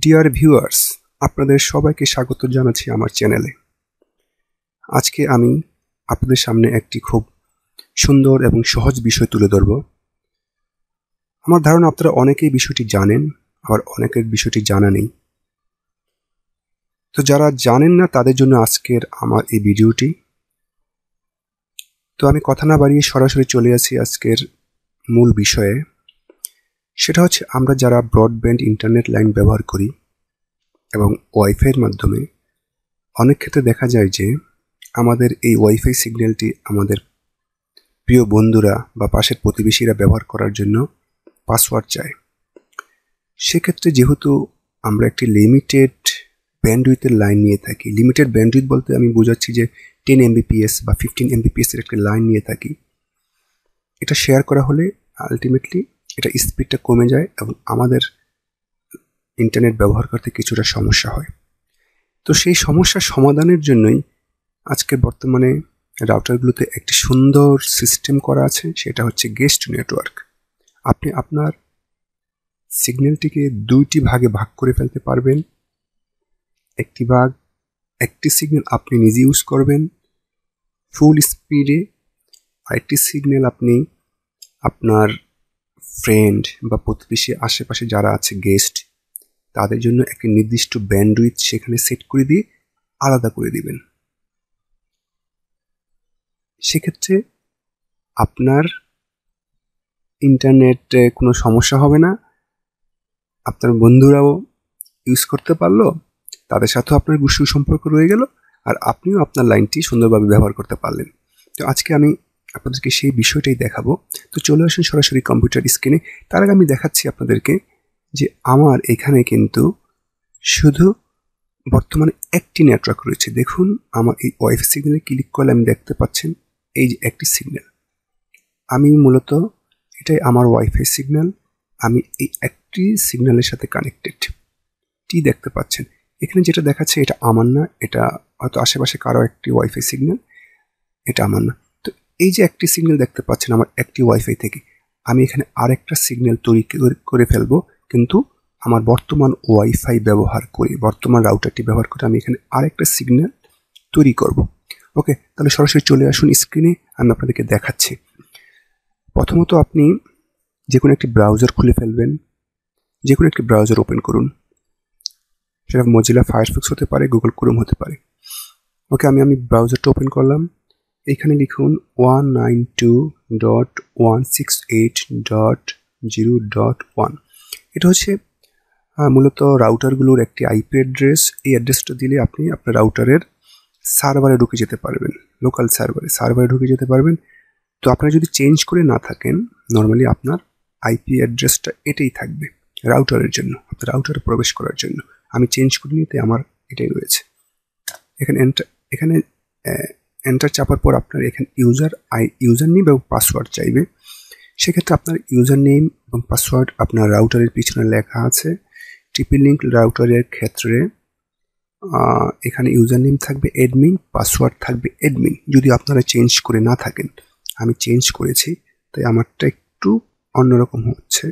dear viewers আপনাদের সবাইকে স্বাগত জানাচ্ছি আমার চ্যানেলে আজকে আমি আপনাদের সামনে একটি খুব সুন্দর এবং সহজ বিষয় তুলে ধরব আমার ধারণা আপনারা অনেকেই বিষয়টি জানেন আবার অনেকের বিষয়টি জানা নেই তো যারা জানেন না তাদের জন্য আজকের আমার এই ভিডিওটি তো আমি কথা না বাড়িয়ে সরাসরি চলে আসি আজকের মূল বিষয়ে সেটা হচ্ছে আমরা যারা ব্রডব্যান্ড ইন্টারনেট লাইন ব্যবহার করি এবং ওয়াইফাইয়ের মাধ্যমে অনেক ক্ষেত্রে দেখা যায় যে আমাদের এই ওয়াইফাই সিগন্যালটি আমাদের প্রিয় বন্ধুরা বা পাশের প্রতিবেশীরা ব্যবহার করার জন্য পাসওয়ার্ড চায় সেক্ষেত্রে যেহেতু আমরা একটি লিমিটেড ব্যান্ডউইথের লাইন নিয়ে থাকি লিমিটেড ব্যান্ডউইথ বলতে আমি বোঝাচ্ছি যে টেন এমবিপিএস বা ফিফটিন এমবিপিএসের একটি লাইন নিয়ে থাকি এটা শেয়ার করা হলে আলটিমেটলি এটা স্পিডটা কমে যায় এবং আমাদের ইন্টারনেট ব্যবহার করতে কিছুটা সমস্যা হয় তো সেই সমস্যা সমাধানের জন্যই আজকে বর্তমানে রাউটারগুলোতে একটি সুন্দর সিস্টেম করা আছে সেটা হচ্ছে গেস্ট নেটওয়ার্ক আপনি আপনার সিগন্যালটিকে দুইটি ভাগে ভাগ করে ফেলতে পারবেন একটি ভাগ একটি সিগন্যাল আপনি নিজে ইউজ করবেন ফুল স্পিডে আরেকটি সিগন্যাল আপনি আপনার ফ্রেন্ড বা প্রতিবেশী আশেপাশে যারা আছে গেস্ট তাদের জন্য একটি নির্দিষ্ট ব্যান্ডউইথ সেখানে সেট করে দিয়ে আলাদা করে দিবেন সেক্ষেত্রে আপনার ইন্টারনেটে কোনো সমস্যা হবে না আপনার বন্ধুরাও ইউজ করতে পারলো তাদের সাথেও আপনার সুসম্পর্ক রয়ে গেল আর আপনিও আপনার লাইনটি সুন্দরভাবে ব্যবহার করতে পারলেন তো আজকে আমি আপনাদেরকে সেই বিষয়টাই দেখাবো তো চলে আসুন সরাসরি কম্পিউটার স্ক্রিনে তার আগে আমি দেখাচ্ছি আপনাদেরকে যে আমার এখানে কিন্তু শুধু বর্তমানে একটি নেটওয়ার্ক রয়েছে দেখুন আমার এই ওয়াইফাই সিগন্যালে ক্লিক করলে আমি দেখতে পাচ্ছেন এই যে একটি সিগন্যাল আমি মূলত এটাই আমার ওয়াইফাই সিগন্যাল আমি এই একটি সিগন্যালের সাথে কানেক্টেড টি দেখতে পাচ্ছেন এখানে যেটা দেখাচ্ছে এটা আমার না এটা হয়তো আশেপাশে কারো একটি ওয়াইফাই সিগন্যাল এটা আমার না এই যে একটি সিগন্যাল দেখতে পাচ্ছেন আমার একটি ওয়াইফাই থেকে আমি এখানে আরেকটা সিগন্যাল তৈরি করে ফেলবো কিন্তু আমার বর্তমান ওয়াইফাই ব্যবহার করে বর্তমান রাউটারটি ব্যবহার করে আমি এখানে আরেকটা সিগন্যাল তৈরি করব ওকে তাহলে সরাসরি চলে আসুন স্ক্রিনে আমি আপনাদেরকে দেখাচ্ছি প্রথমত আপনি যে কোনো একটি ব্রাউজার খুলে ফেলবেন যে কোনো একটি ব্রাউজার ওপেন করুন সেটা মজিলা ফায়ারফিক্স হতে পারে গুগল ক্রোম হতে পারে ওকে আমি আমি ব্রাউজারটা ওপেন করলাম এখানে লিখুন one nine two dot one six eight dot zero dot one এটা হচ্ছে মূলত রাউটারগুলোর একটি আইপি অ্যাড্রেস এই অ্যাড্রেসটা দিলে আপনি আপনার রাউটারের সার্ভারে ঢুকে যেতে পারবেন লোকাল সার্ভারে সার্ভারে ঢুকে যেতে পারবেন তো আপনারা যদি চেঞ্জ করে না থাকেন নর্মালি আপনার আইপি অ্যাড্রেসটা এটাই থাকবে রাউটারের জন্য আপনার রাউটারে প্রবেশ করার জন্য আমি চেঞ্জ করিনি তাই আমার এটাই রয়েছে এখানে এখানে এন্টার চাপার পর আপনার এখানে ইউজার আই ইউজার নেম এবং পাসওয়ার্ড চাইবে সেক্ষেত্রে আপনার ইউজার নেম এবং পাসওয়ার্ড আপনার রাউটারের পিছনে লেখা আছে টিপি লিঙ্ক রাউটারের ক্ষেত্রে এখানে ইউজার নেম থাকবে অ্যাডমিন পাসওয়ার্ড থাকবে অ্যাডমিন যদি আপনারা চেঞ্জ করে না থাকেন আমি চেঞ্জ করেছি তাই আমারটা একটু অন্যরকম হচ্ছে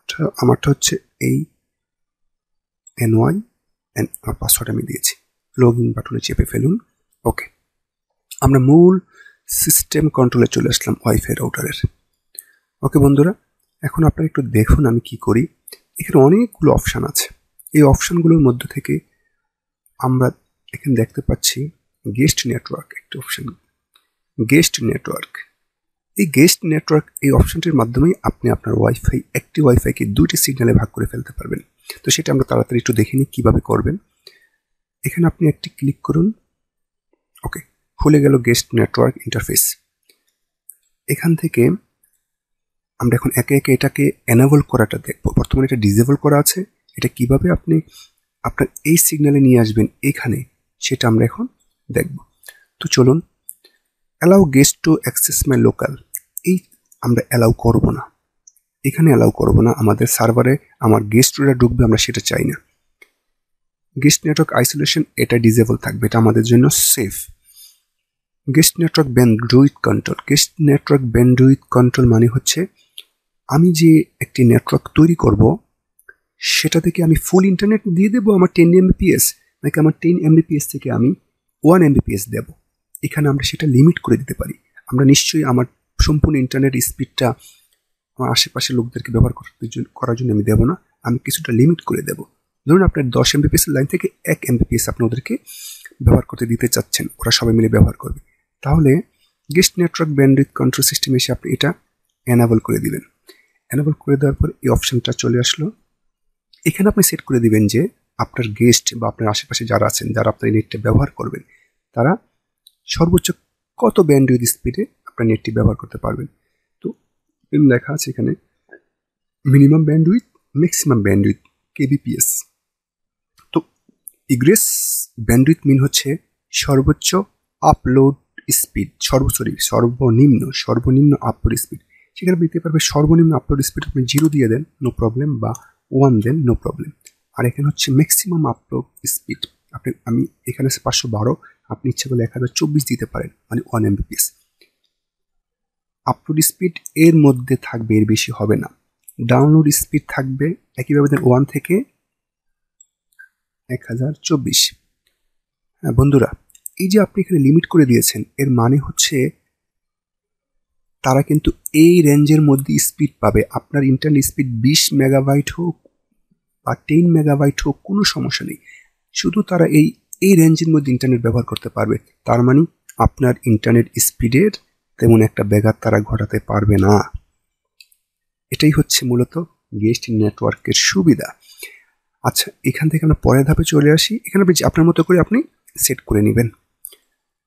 আচ্ছা, আমারটা হচ্ছে এই এনওয়াই অ্যান্ড আমার পাসওয়ার্ড আমি দিয়েছি লগ ইন বাটনে চেপে ফেলুন ওকে আমরা মূল সিস্টেম কন্ট্রোলে চলে আসলাম ওয়াইফাই রাউটারের ওকে বন্ধুরা এখন আপনারা একটু দেখুন আমি কি করি এখানে অনেকগুলো অপশান আছে এই অপশানগুলোর মধ্য থেকে আমরা এখানে দেখতে পাচ্ছি গেস্ট নেটওয়ার্ক একটি অপশান গেস্ট নেটওয়ার্ক এই গেস্ট নেটওয়ার্ক এই অপশানটির মাধ্যমেই আপনি আপনার ওয়াইফাই একটি ওয়াইফাইকে দুইটি সিগন্যালে ভাগ করে ফেলতে পারবেন তো সেটা আমরা তাড়াতাড়ি একটু দেখে নিই কীভাবে করবেন এখানে আপনি একটি ক্লিক করুন ওকে খুলে গেল গেস্ট নেটওয়ার্ক ইন্টারফেস এখান থেকে আমরা এখন একে একে এটাকে অ্যানাবল করাটা দেখব বর্তমানে এটা ডিজেবল করা আছে এটা কিভাবে আপনি আপনার এই সিগনালে নিয়ে আসবেন এখানে সেটা আমরা এখন দেখব তো চলুন allow guest to access my local এই আমরা অ্যালাউ করব না এখানে অ্যালাউ করব না আমাদের সার্ভারে আমার গেস্টরা ঢুকবে আমরা সেটা চাই না গেস্ট নেটওয়ার্ক আইসোলেশন এটা ডিজেবল থাকবে এটা আমাদের জন্য safe guest network bandwidth control guest network bandwidth control মানে হচ্ছে আমি যে একটি নেটওয়ার্ক তৈরি করব সেটা থেকে আমি ফুল ইন্টারনেট দিয়ে দেবো আমার টেন এমবিপিএস নাকি আমার টেন এমবিপিএস থেকে আমি ওয়ান এমবিপিএস দেব এখানে আমরা সেটা লিমিট করে দিতে পারি আমরা নিশ্চয়ই আমার সম্পূর্ণ ইন্টারনেট স্পিডটা আমার আশেপাশের লোকদেরকে ব্যবহার করতে করার জন্য আমি দেবো না আমি কিছুটা লিমিট করে দেবো ধরুন আপনার দশ এমবিপিএস লাইন থেকে এক এমবিপিএস আপনাদেরকে ব্যবহার করতে দিতে চাচ্ছেন ওরা সবাই মিলে ব্যবহার করবে তাহলে guest network bandwidth control system এসে আপনি এটা অ্যানাবল করে দিবেন অ্যানাবল করে দেওয়ার পর এই অপশানটা চলে আসলো এখানে আপনি সেট করে দিবেন যে আপনার গেস্ট বা আপনার আশেপাশে যারা আছেন যারা আপনার নেটটা ব্যবহার করবেন তারা সর্বোচ্চ কত ব্যান্ডউইথ স্পিডে আপনার নেটটি ব্যবহার করতে পারবেন তো লেখা আছে এখানে minimum bandwidth maximum bandwidth kbps তো ইগ্রেস ব্যান্ডউইথ মিন হচ্ছে সর্বোচ্চ আপলোড স্পিড সর্ব সরি সর্বনিম্ন সর্বনিম্ন আপলোড স্পিড সেখানে দিতে পারবে সর্বনিম্ন আপলোড স্পিড আপনি জিরো দিয়ে দেন নো প্রবলেম বা ওয়ান দেন নো প্রবলেম আর এখানে হচ্ছে ম্যাক্সিমাম আপলোড স্পিড আপনি আমি এখানে পাঁচশো বারো আপনি ইচ্ছা করলে এক হাজার চব্বিশ দিতে পারেন মানে ওয়ান এমবিপিএস আপলোড স্পিড এর মধ্যে থাকবে এর বেশি হবে না ডাউনলোড স্পিড থাকবে একইভাবে দেন ওয়ান থেকে এক হাজার চব্বিশ হ্যাঁ বন্ধুরা এই যে আপনি এখানে লিমিট করে দিয়েছেন এর মানে হচ্ছে তারা কিন্তু এই রেঞ্জের মধ্যে স্পিড পাবে আপনার ইন্টারনেট স্পিড বিশ মেগাবাইট হোক বা টেন মেগাবাইট হোক কোনো সমস্যা নেই শুধু তারা এই এই রেঞ্জের মধ্যে ইন্টারনেট ব্যবহার করতে পারবে তার মানে আপনার ইন্টারনেট স্পিডের তেমন একটা ব্যাঘাত তারা ঘটাতে পারবে না এটাই হচ্ছে মূলত গেস্ট নেটওয়ার্কের সুবিধা আচ্ছা এখান থেকে আমরা পরের ধাপে চলে আসি এখানে আপনার মতো করে আপনি সেট করে নেবেন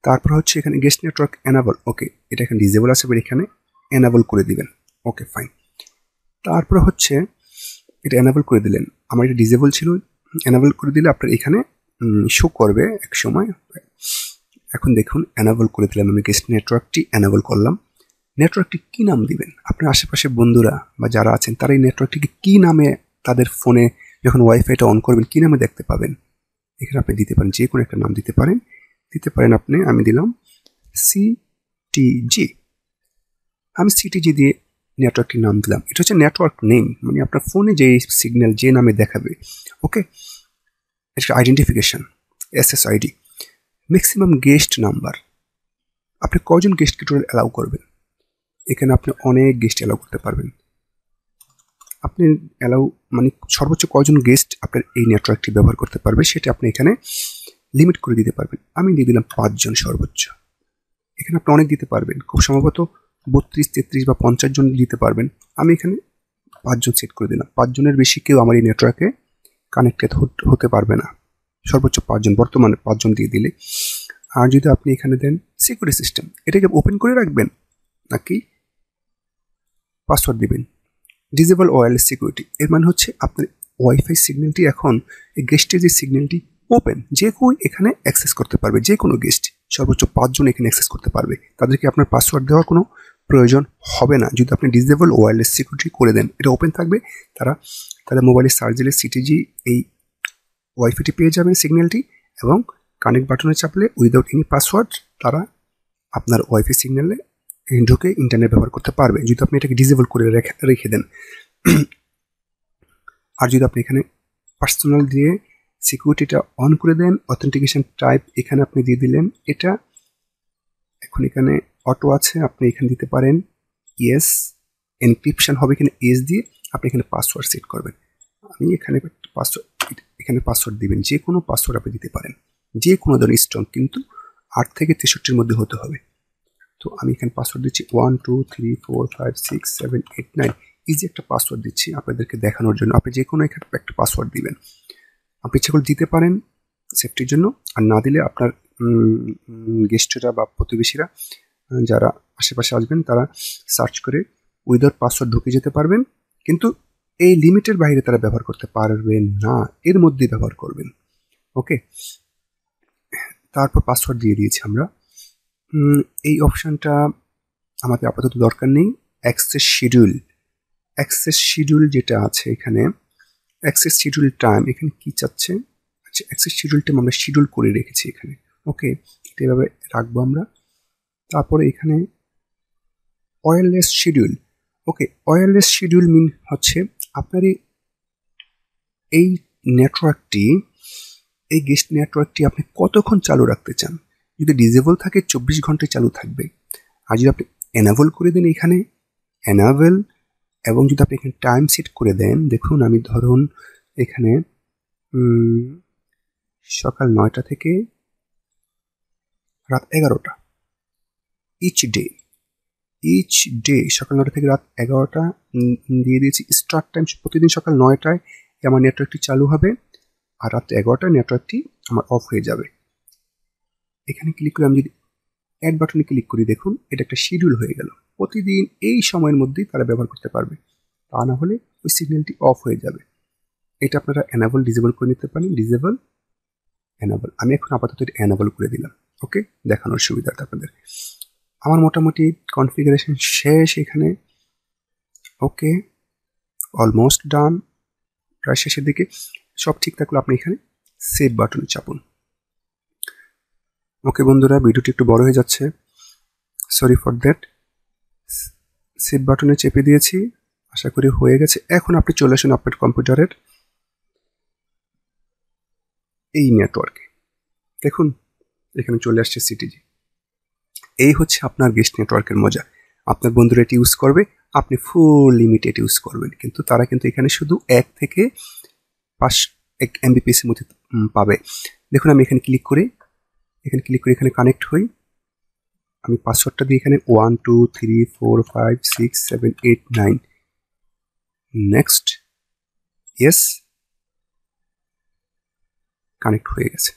তারপর হচ্ছে এখানে গেস্ট নেটওয়ার্ক অ্যানাবল ওকে এটা এখানে ডিজেবল আছে এখানে অ্যানাবল করে দিবেন ওকে ফাইন তারপর হচ্ছে এটা অ্যানাবল করে দিলেন আমার এটা ডিজেবল ছিল অ্যানাবল করে দিলে আপনার এখানে শো করবে এক সময় এখন দেখুন অ্যানাবল করে দিলাম আমি গেস্ট নেটওয়ার্কটি অ্যানাবল করলাম নেটওয়ার্কটি কী নাম দিবেন আপনার আশেপাশে বন্ধুরা বা যারা আছেন তারা এই নেটওয়ার্কটিকে কী নামে তাদের ফোনে যখন ওয়াইফাইটা অন করবেন কী নামে দেখতে পাবেন এখানে আপনি দিতে পারেন যে কোনো একটা নাম দিতে পারেন দিতে পারেন আপনি আমি দিলাম সিটিজি আমি সিটিজি দিয়ে নেটওয়ার্কের নাম দিলাম এটা হচ্ছে নেটওয়ার্ক নেম মানে আপনার ফোনে যে সিগন্যাল যে নামে দেখাবে ওকে এটা identification SSID maximum guest number আপনি কজন গেস্টকে টোটাল অ্যালাউ করবেন এখানে আপনি অনেক গেস্ট অ্যালাউ করতে পারবেন আপনি অ্যালাউ মানে সর্বোচ্চ কজন গেস্ট আপনার এই নেটওয়ার্কটি ব্যবহার করতে পারবে সেটা আপনি এখানে লিমিট করে দিতে পারবেন আমি দিয়ে দিলাম পাঁচজন সর্বোচ্চ এখানে আপনি অনেক দিতে পারবেন খুব সম্ভবত বত্রিশ তেত্রিশ বা পঞ্চাশ জন দিতে পারবেন আমি এখানে পাঁচজন সেট করে দিলাম পাঁচজনের বেশি কেউ আমার এই নেটওয়ার্কে কানেক্টেড হতে পারবে না সর্বোচ্চ পাঁচজন বর্তমানে পাঁচজন দিয়ে দিলে আর যদি আপনি এখানে দেন সিকিউরিটি সিস্টেম এটাকে ওপেন করে রাখবেন নাকি পাসওয়ার্ড দিবেন ডিজেবল ওয়ারলেস সিকিউরিটি এর মানে হচ্ছে আপনার ওয়াইফাই সিগন্যালটি এখন এই গেস্টের যে সিগন্যালটি ওপেন যে কেউ এখানে অ্যাক্সেস করতে পারবে যে কোনো গেস্ট সর্বোচ্চ পাঁচজন এখানে অ্যাক্সেস করতে পারবে তাদেরকে আপনার পাসওয়ার্ড দেওয়ার কোনো প্রয়োজন হবে না যদি আপনি ডিসেবল ওয়্যারলেস সিকিউরিটি করে দেন এটা ওপেন থাকবে তারা তাদের মোবাইলে সার্চ দিলে সিটিজি এই ওয়াইফাইটি পেয়ে যাবেন সিগন্যালটি এবং কানেক্ট বাটনে চাপলে উইদাউট এনি পাসওয়ার্ড তারা আপনার ওয়াইফাই সিগন্যালে ঢুকে ইন্টারনেট ব্যবহার করতে পারবে যদি আপনি এটাকে ডিসেবল করে রেখে রেখে দেন আর যদি আপনি এখানে পার্সোনাল দিয়ে সিকিউরিটিটা অন করে দেন অথেন্টিকেশন টাইপ এখানে আপনি দিয়ে দিলেন এটা এখন এখানে অটো আছে আপনি এখানে দিতে পারেন ইয়েস এনক্রিপশন হবে এখানে এস দিয়ে আপনি এখানে পাসওয়ার্ড সেট করবেন আমি এখানে পাসওয়ার্ড এখানে পাসওয়ার্ড দিবেন যে কোনো পাসওয়ার্ড আপনি দিতে পারেন যে কোনো ধরনের স্ট্রং কিন্তু আট থেকে তেষট্টির মধ্যে হতে হবে তো আমি এখানে পাসওয়ার্ড দিচ্ছি one two three four five six seven eight nine easy একটা পাসওয়ার্ড দিচ্ছি আপনাদেরকে দেখানোর জন্য আপনি যে কোনো একটা পাসওয়ার্ড দিবেন আপনি ইচ্ছা করে দিতে পারেন সেফটির জন্য আর না দিলে আপনার গেস্টরা বা প্রতিবেশীরা যারা আশেপাশে আসবেন তারা সার্চ করে উইদাউট পাসওয়ার্ড ঢুকে যেতে পারবেন কিন্তু এই লিমিটের বাইরে তারা ব্যবহার করতে পারবেন না এর মধ্যেই ব্যবহার করবেন ওকে তারপর পাসওয়ার্ড দিয়ে দিয়েছি আমরা এই অপশানটা আমাদের আপাতত দরকার নেই অ্যাক্সেস শিডিউল অ্যাক্সেস শিডিউল যেটা আছে এখানে অ্যাক্সেস শিডিউল টাইম এখানে কি চাচ্ছে আচ্ছা অ্যাক্সেস শিডিউল টাইম আমরা শিডিউল করে রেখেছি এখানে ওকে এটা এভাবে রাখবো আমরা তারপরে এখানে wireless schedule okay wireless schedule mean হচ্ছে আপনার এই নেটওয়ার্কটি এই গেস্ট নেটওয়ার্কটি আপনি কতক্ষণ চালু রাখতে চান যদি ডিজেবল থাকে চব্বিশ ঘন্টায় চালু থাকবে আর যদি আপনি এনাবল করে দেন এখানে এনাবেল এবং যদি আপনি এখানে টাইম সেট করে দেন দেখুন আমি ধরুন এখানে সকাল নয়টা থেকে রাত এগারোটা ইচ ডে ইচ ডে সকাল নটা থেকে রাত এগারোটা দিয়ে দিয়েছি স্টার্ট টাইম প্রতিদিন সকাল নয়টায় আমার নেটওয়ার্কটি চালু হবে আর রাত এগারোটায় নেটওয়ার্কটি আমার অফ হয়ে যাবে এখানে ক্লিক করে আমি যদি অ্যাড বাটনে ক্লিক করি দেখুন এটা একটা শিডিউল হয়ে গেল প্রতিদিন এই সময়ের মধ্যেই তারা ব্যবহার করতে পারবে তা না হলে ওই সিগন্যালটি অফ হয়ে যাবে এটা আপনারা অ্যানাবল ডিজেবল করে নিতে পারেন ডিজেবল অ্যানাবল আমি এখন আপাতত এটা অ্যানাবল করে দিলাম ওকে দেখানোর সুবিধা আপনাদের আমার মোটামুটি কনফিগারেশন শেষ এখানে ওকে অলমোস্ট ডান প্রায় শেষের দিকে সব ঠিক থাকলে আপনি এখানে সেভ বাটনে চাপুন ওকে বন্ধুরা ভিডিওটি একটু বড় হয়ে যাচ্ছে সরি ফর দ্যাট সেভ বাটনে চেপে দিয়েছি আশা করি হয়ে গেছে এখন আপনি চলে আসুন আপনার কম্পিউটারের এই নেটওয়ার্কে দেখুন এখানে চলে আসছে সিটিজি এই হচ্ছে আপনার গেস্ট নেটওয়ার্কের মজা আপনার বন্ধুরা এটি ইউজ করবে আপনি ফুল লিমিট এটি ইউজ করবেন কিন্তু তারা কিন্তু এখানে শুধু এক থেকে পাঁচ এক এমবিপিএসের মধ্যে পাবে দেখুন আমি এখানে ক্লিক করে এখানে ক্লিক করে এখানে কানেক্ট হই আমি পাসওয়ার্ডটা দিই এখানে one two three four five six seven eight nine next yes connect হয়ে গেছে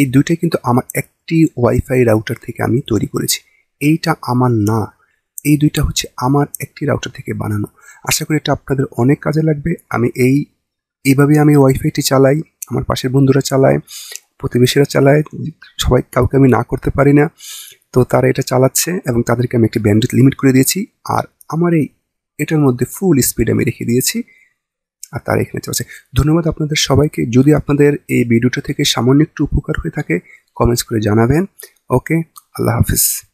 এই দুইটাই কিন্তু আমার একটি ওয়াইফাই রাউটার থেকে আমি তৈরি করেছি এইটা আমার না এই দুইটা হচ্ছে আমার একটি রাউটার থেকে বানানো আশা করি এটা আপনাদের অনেক কাজে লাগবে আমি এই এইভাবে আমি ওয়াইফাইটি চালাই আমার পাশের বন্ধুরা চালায় প্রতিবেশীরা চালায় সবাই কাউকে আমি না করতে পারি না তো তারা এটা চালাচ্ছে এবং তাদেরকে আমি একটি ব্যান্ডেড লিমিট করে দিয়েছি আর আমার এই এটার মধ্যে ফুল স্পিড আমি রেখে দিয়েছি আর তারা এখানে চলছে ধন্যবাদ আপনাদের সবাইকে যদি আপনাদের এই ভিডিওটা থেকে সামান্য একটু উপকার হয়ে থাকে কমেন্টস করে জানাবেন ওকে আল্লাহ হাফিজ